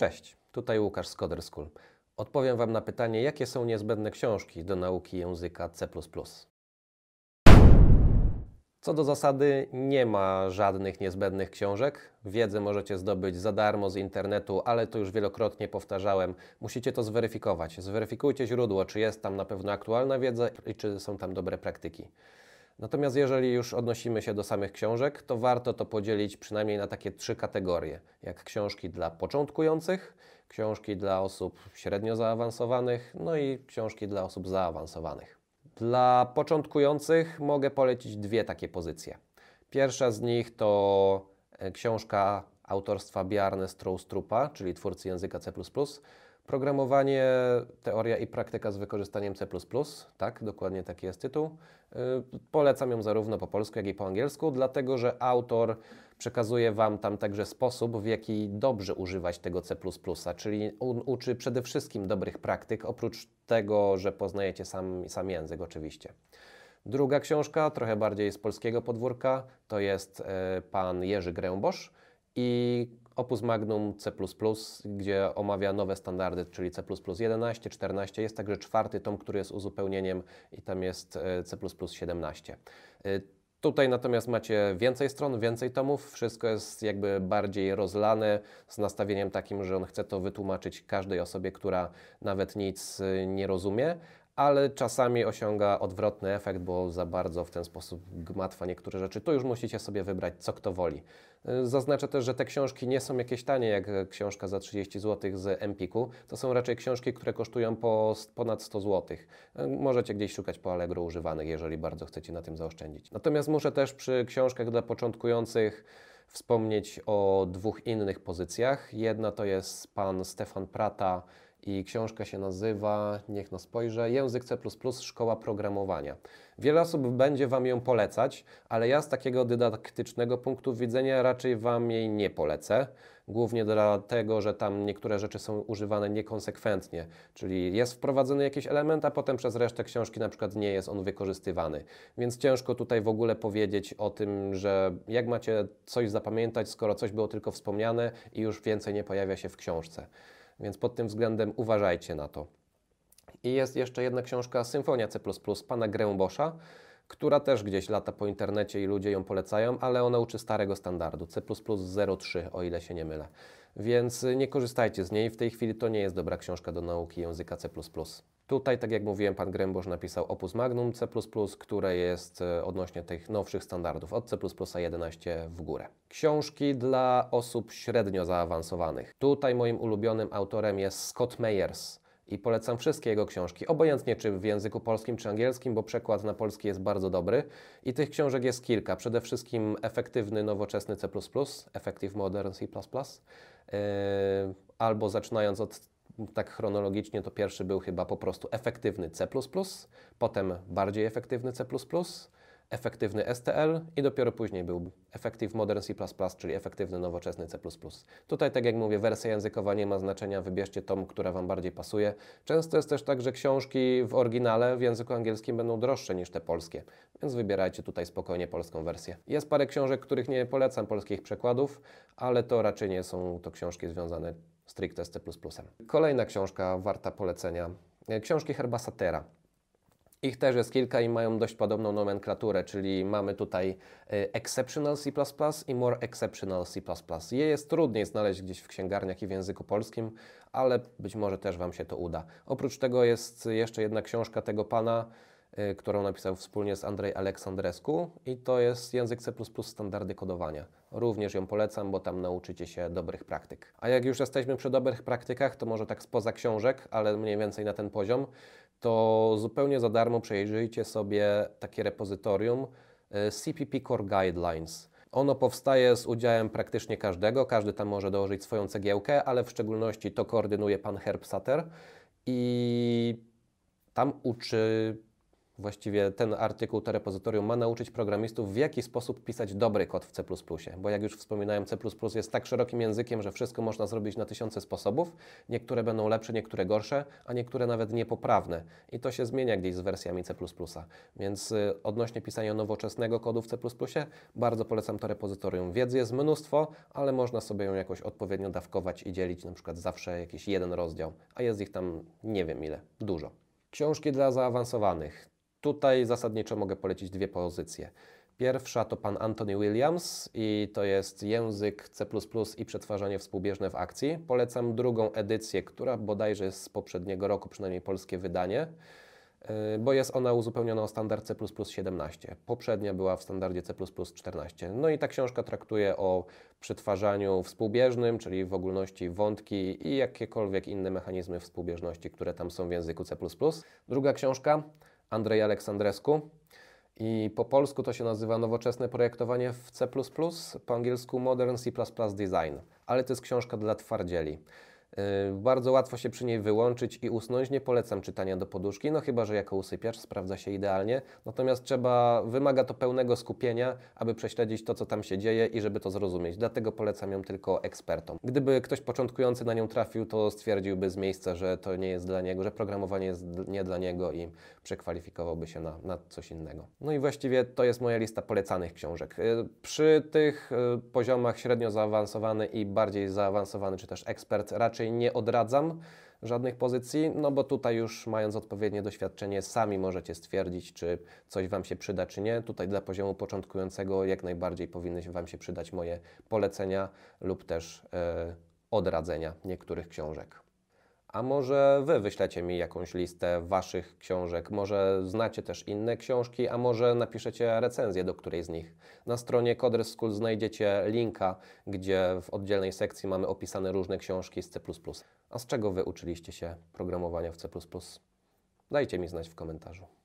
Cześć, tutaj Łukasz z Coder Odpowiem Wam na pytanie, jakie są niezbędne książki do nauki języka C++. Co do zasady, nie ma żadnych niezbędnych książek. Wiedzę możecie zdobyć za darmo z internetu, ale to już wielokrotnie powtarzałem. Musicie to zweryfikować. Zweryfikujcie źródło, czy jest tam na pewno aktualna wiedza i czy są tam dobre praktyki. Natomiast jeżeli już odnosimy się do samych książek, to warto to podzielić przynajmniej na takie trzy kategorie, jak książki dla początkujących, książki dla osób średnio zaawansowanych, no i książki dla osób zaawansowanych. Dla początkujących mogę polecić dwie takie pozycje. Pierwsza z nich to e, książka autorstwa Bjarne Stroustrupa, czyli twórcy języka C++, Programowanie, teoria i praktyka z wykorzystaniem C++, tak, dokładnie taki jest tytuł. Y, polecam ją zarówno po polsku, jak i po angielsku, dlatego że autor przekazuje Wam tam także sposób, w jaki dobrze używać tego C++, czyli on uczy przede wszystkim dobrych praktyk, oprócz tego, że poznajecie sam, sam język oczywiście. Druga książka, trochę bardziej z polskiego podwórka, to jest y, pan Jerzy Grębosz i Opus Magnum C++, gdzie omawia nowe standardy, czyli C++ 11, 14. Jest także czwarty tom, który jest uzupełnieniem i tam jest e, C++ 17. E, tutaj natomiast macie więcej stron, więcej tomów, wszystko jest jakby bardziej rozlane z nastawieniem takim, że on chce to wytłumaczyć każdej osobie, która nawet nic e, nie rozumie ale czasami osiąga odwrotny efekt, bo za bardzo w ten sposób gmatwa niektóre rzeczy. Tu już musicie sobie wybrać, co kto woli. Y, zaznaczę też, że te książki nie są jakieś tanie, jak książka za 30 zł z Empiku. To są raczej książki, które kosztują po ponad 100 zł. Y, możecie gdzieś szukać po Allegro używanych, jeżeli bardzo chcecie na tym zaoszczędzić. Natomiast muszę też przy książkach dla początkujących wspomnieć o dwóch innych pozycjach. Jedna to jest pan Stefan Prata, i książka się nazywa, niech no spojrzę, Język C++ Szkoła Programowania. Wiele osób będzie Wam ją polecać, ale ja z takiego dydaktycznego punktu widzenia raczej Wam jej nie polecę. Głównie dlatego, że tam niektóre rzeczy są używane niekonsekwentnie, czyli jest wprowadzony jakiś element, a potem przez resztę książki na przykład nie jest on wykorzystywany. Więc ciężko tutaj w ogóle powiedzieć o tym, że jak macie coś zapamiętać, skoro coś było tylko wspomniane i już więcej nie pojawia się w książce. Więc pod tym względem uważajcie na to. I jest jeszcze jedna książka Symfonia C++ pana Grębosza, która też gdzieś lata po internecie i ludzie ją polecają, ale ona uczy starego standardu C++ 03, o ile się nie mylę. Więc nie korzystajcie z niej, w tej chwili to nie jest dobra książka do nauki języka C++. Tutaj, tak jak mówiłem, pan Grębosz napisał Opus Magnum C++, które jest e, odnośnie tych nowszych standardów od C++ 11 w górę. Książki dla osób średnio zaawansowanych. Tutaj moim ulubionym autorem jest Scott Meyers i polecam wszystkie jego książki, obojętnie czy w języku polskim czy angielskim, bo przekład na polski jest bardzo dobry i tych książek jest kilka. Przede wszystkim efektywny, nowoczesny C++, Effective Modern C++, yy, albo zaczynając od tak chronologicznie, to pierwszy był chyba po prostu efektywny C, potem bardziej efektywny C, efektywny STL i dopiero później był Effective Modern C++, czyli efektywny nowoczesny C++. Tutaj, tak jak mówię, wersja językowa nie ma znaczenia, wybierzcie tą, która Wam bardziej pasuje. Często jest też tak, że książki w oryginale w języku angielskim będą droższe niż te polskie, więc wybierajcie tutaj spokojnie polską wersję. Jest parę książek, których nie polecam polskich przekładów, ale to raczej nie są to książki związane stricte z C++. Kolejna książka warta polecenia. E, książki Herbasatera. Ich też jest kilka i mają dość podobną nomenklaturę, czyli mamy tutaj e, Exceptional C++ i More Exceptional C++. Je jest trudniej znaleźć gdzieś w księgarniach i w języku polskim, ale być może też Wam się to uda. Oprócz tego jest jeszcze jedna książka tego pana, Y, którą napisał wspólnie z Andrzej Aleksandresku i to jest język C++ standardy kodowania. Również ją polecam, bo tam nauczycie się dobrych praktyk. A jak już jesteśmy przy dobrych praktykach, to może tak spoza książek, ale mniej więcej na ten poziom, to zupełnie za darmo przejrzyjcie sobie takie repozytorium y, CPP Core Guidelines. Ono powstaje z udziałem praktycznie każdego, każdy tam może dołożyć swoją cegiełkę, ale w szczególności to koordynuje pan Herb Sutter i tam uczy właściwie ten artykuł, to repozytorium ma nauczyć programistów, w jaki sposób pisać dobry kod w C++. Bo jak już wspominałem, C++ jest tak szerokim językiem, że wszystko można zrobić na tysiące sposobów. Niektóre będą lepsze, niektóre gorsze, a niektóre nawet niepoprawne. I to się zmienia gdzieś z wersjami C++. Więc y, odnośnie pisania nowoczesnego kodu w C++, bardzo polecam to repozytorium. Wiedzy jest mnóstwo, ale można sobie ją jakoś odpowiednio dawkować i dzielić, na przykład zawsze jakiś jeden rozdział, a jest ich tam nie wiem ile, dużo. Książki dla zaawansowanych. Tutaj zasadniczo mogę polecić dwie pozycje. Pierwsza to pan Anthony Williams i to jest język C++ i przetwarzanie współbieżne w akcji. Polecam drugą edycję, która bodajże jest z poprzedniego roku, przynajmniej polskie wydanie, y, bo jest ona uzupełniona o standard C++ 17. Poprzednia była w standardzie C++ 14. No i ta książka traktuje o przetwarzaniu współbieżnym, czyli w ogólności wątki i jakiekolwiek inne mechanizmy współbieżności, które tam są w języku C++. Druga książka Andrzej Aleksandresku. I po polsku to się nazywa nowoczesne projektowanie w C++, po angielsku Modern C++ Design, ale to jest książka dla twardzieli. Y, bardzo łatwo się przy niej wyłączyć i usnąć. Nie polecam czytania do poduszki, no chyba, że jako usypiacz sprawdza się idealnie. Natomiast trzeba, wymaga to pełnego skupienia, aby prześledzić to, co tam się dzieje i żeby to zrozumieć. Dlatego polecam ją tylko ekspertom. Gdyby ktoś początkujący na nią trafił, to stwierdziłby z miejsca, że to nie jest dla niego, że programowanie jest nie dla niego i przekwalifikowałby się na, na coś innego. No i właściwie to jest moja lista polecanych książek. Y, przy tych y, poziomach średnio zaawansowany i bardziej zaawansowany, czy też ekspert raczej raczej nie odradzam żadnych pozycji, no bo tutaj już mając odpowiednie doświadczenie, sami możecie stwierdzić, czy coś Wam się przyda, czy nie. Tutaj dla poziomu początkującego jak najbardziej powinny Wam się przydać moje polecenia lub też yy, odradzenia niektórych książek. A może Wy wyślecie mi jakąś listę Waszych książek, może znacie też inne książki, a może napiszecie recenzję do której z nich. Na stronie Coders School znajdziecie linka, gdzie w oddzielnej sekcji mamy opisane różne książki z C++. A z czego Wy uczyliście się programowania w C++? Dajcie mi znać w komentarzu.